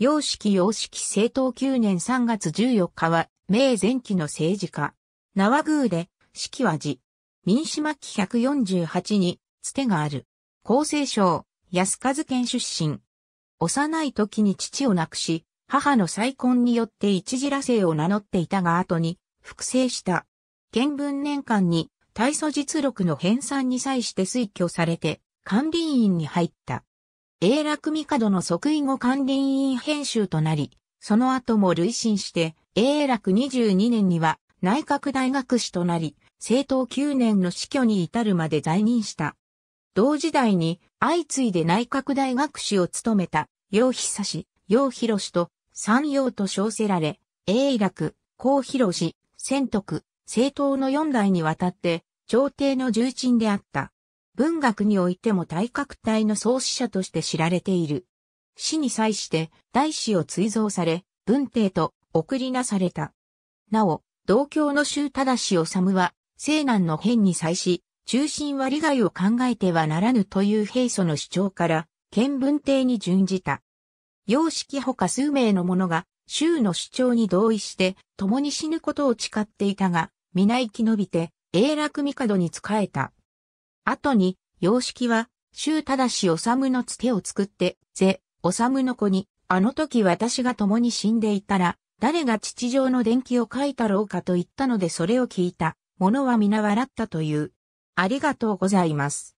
様式様式政党9年3月14日は、明前期の政治家。縄宮で、式は字。民主末期148に、つてがある。厚生省、安和県出身。幼い時に父を亡くし、母の再婚によって一時羅生を名乗っていたが後に、複製した。見文年間に、大祖実録の編纂に際して推挙されて、管理員に入った。永楽帝の即位後管理委員編集となり、その後も累進して、永楽22年には内閣大学士となり、政党9年の死去に至るまで在任した。同時代に相次いで内閣大学士を務めた、楊久氏、楊博氏と三楊と称せられ、永楽、高広氏、仙徳、政党の4代にわたって、朝廷の重鎮であった。文学においても大角体の創始者として知られている。死に際して大使を追贈され、文帝と送りなされた。なお、同郷の州忠し治は、西南の変に際し、中心は利害を考えてはならぬという平素の主張から、見文帝に準じた。様式ほか数名の者が、州の主張に同意して、共に死ぬことを誓っていたが、皆生き延びて、永楽帝に仕えた。後に、様式は、周忠治のつてを作って、ぜ、治の子に、あの時私が共に死んでいたら、誰が父上の伝記を書いたろうかと言ったのでそれを聞いた、者は皆笑ったという。ありがとうございます。